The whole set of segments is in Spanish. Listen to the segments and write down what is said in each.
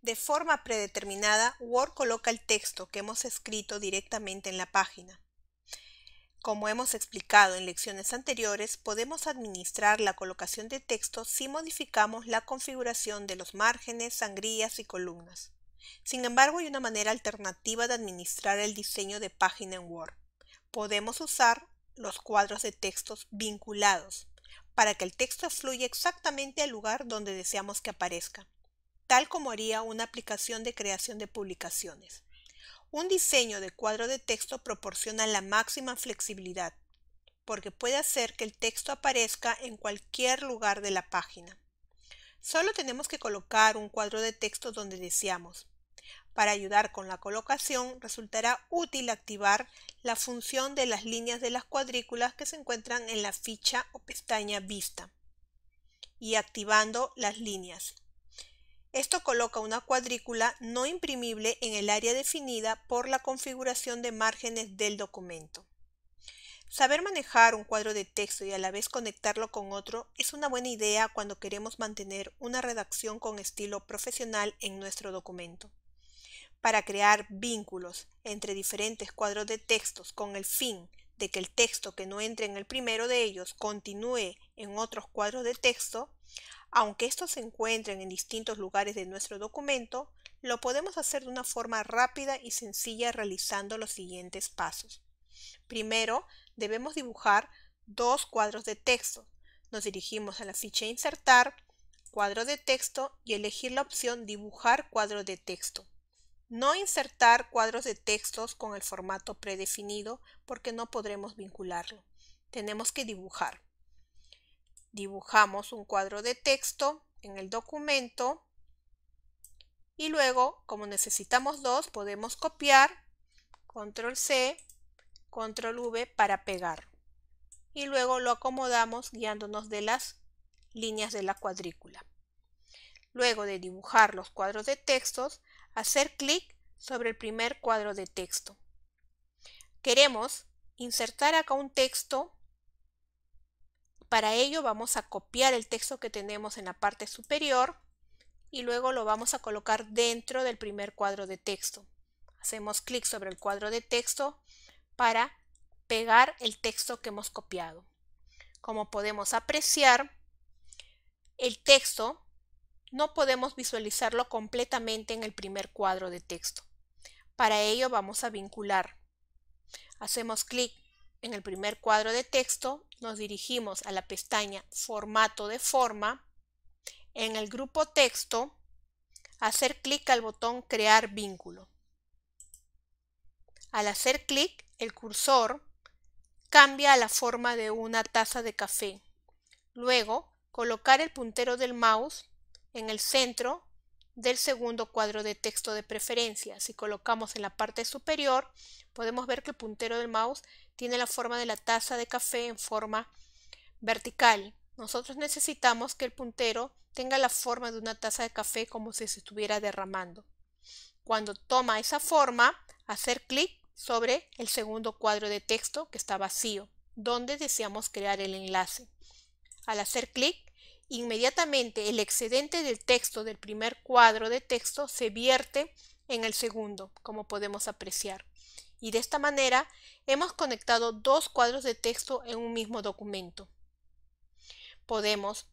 De forma predeterminada, Word coloca el texto que hemos escrito directamente en la página. Como hemos explicado en lecciones anteriores, podemos administrar la colocación de texto si modificamos la configuración de los márgenes, sangrías y columnas. Sin embargo, hay una manera alternativa de administrar el diseño de página en Word. Podemos usar los cuadros de textos vinculados para que el texto fluya exactamente al lugar donde deseamos que aparezca tal como haría una aplicación de creación de publicaciones. Un diseño de cuadro de texto proporciona la máxima flexibilidad, porque puede hacer que el texto aparezca en cualquier lugar de la página. Solo tenemos que colocar un cuadro de texto donde deseamos. Para ayudar con la colocación, resultará útil activar la función de las líneas de las cuadrículas que se encuentran en la ficha o pestaña Vista y activando las líneas. Esto coloca una cuadrícula no imprimible en el área definida por la configuración de márgenes del documento. Saber manejar un cuadro de texto y a la vez conectarlo con otro es una buena idea cuando queremos mantener una redacción con estilo profesional en nuestro documento. Para crear vínculos entre diferentes cuadros de textos con el fin de que el texto que no entre en el primero de ellos continúe en otros cuadros de texto, aunque estos se encuentren en distintos lugares de nuestro documento, lo podemos hacer de una forma rápida y sencilla realizando los siguientes pasos. Primero, debemos dibujar dos cuadros de texto. Nos dirigimos a la ficha Insertar, Cuadro de texto y elegir la opción Dibujar cuadro de texto. No insertar cuadros de textos con el formato predefinido porque no podremos vincularlo. Tenemos que dibujar dibujamos un cuadro de texto en el documento y luego, como necesitamos dos, podemos copiar, control C, control V para pegar. Y luego lo acomodamos guiándonos de las líneas de la cuadrícula. Luego de dibujar los cuadros de textos, hacer clic sobre el primer cuadro de texto. Queremos insertar acá un texto para ello vamos a copiar el texto que tenemos en la parte superior y luego lo vamos a colocar dentro del primer cuadro de texto. Hacemos clic sobre el cuadro de texto para pegar el texto que hemos copiado. Como podemos apreciar, el texto no podemos visualizarlo completamente en el primer cuadro de texto. Para ello vamos a vincular. Hacemos clic en el primer cuadro de texto nos dirigimos a la pestaña Formato de forma. En el grupo texto, hacer clic al botón Crear vínculo. Al hacer clic, el cursor cambia a la forma de una taza de café. Luego, colocar el puntero del mouse en el centro del segundo cuadro de texto de preferencia. Si colocamos en la parte superior, podemos ver que el puntero del mouse tiene la forma de la taza de café en forma vertical. Nosotros necesitamos que el puntero tenga la forma de una taza de café como si se estuviera derramando. Cuando toma esa forma, hacer clic sobre el segundo cuadro de texto que está vacío, donde deseamos crear el enlace. Al hacer clic, Inmediatamente el excedente del texto del primer cuadro de texto se vierte en el segundo, como podemos apreciar. Y de esta manera hemos conectado dos cuadros de texto en un mismo documento. Podemos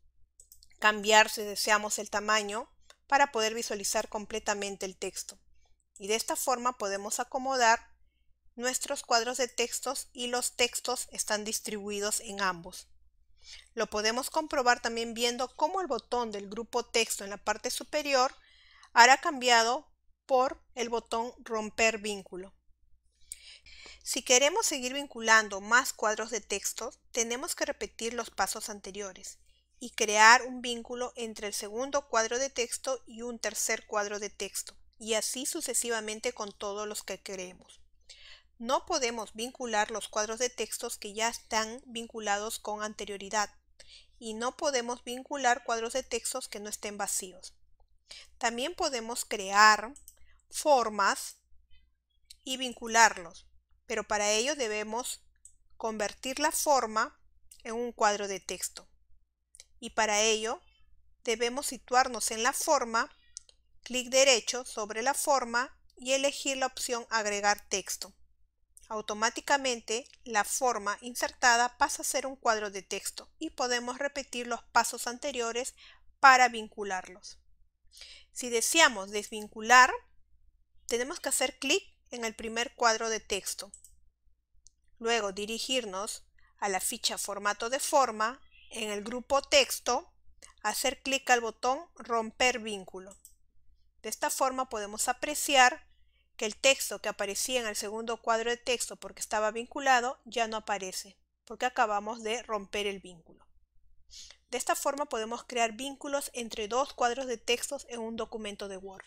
cambiar si deseamos el tamaño para poder visualizar completamente el texto. Y de esta forma podemos acomodar nuestros cuadros de textos y los textos están distribuidos en ambos. Lo podemos comprobar también viendo cómo el botón del grupo texto en la parte superior hará cambiado por el botón romper vínculo. Si queremos seguir vinculando más cuadros de texto, tenemos que repetir los pasos anteriores y crear un vínculo entre el segundo cuadro de texto y un tercer cuadro de texto, y así sucesivamente con todos los que queremos. No podemos vincular los cuadros de textos que ya están vinculados con anterioridad y no podemos vincular cuadros de textos que no estén vacíos. También podemos crear formas y vincularlos, pero para ello debemos convertir la forma en un cuadro de texto. Y para ello debemos situarnos en la forma, clic derecho sobre la forma y elegir la opción agregar texto. Automáticamente la forma insertada pasa a ser un cuadro de texto y podemos repetir los pasos anteriores para vincularlos. Si deseamos desvincular, tenemos que hacer clic en el primer cuadro de texto. Luego dirigirnos a la ficha formato de forma, en el grupo texto, hacer clic al botón romper vínculo. De esta forma podemos apreciar que el texto que aparecía en el segundo cuadro de texto porque estaba vinculado ya no aparece, porque acabamos de romper el vínculo. De esta forma podemos crear vínculos entre dos cuadros de textos en un documento de Word.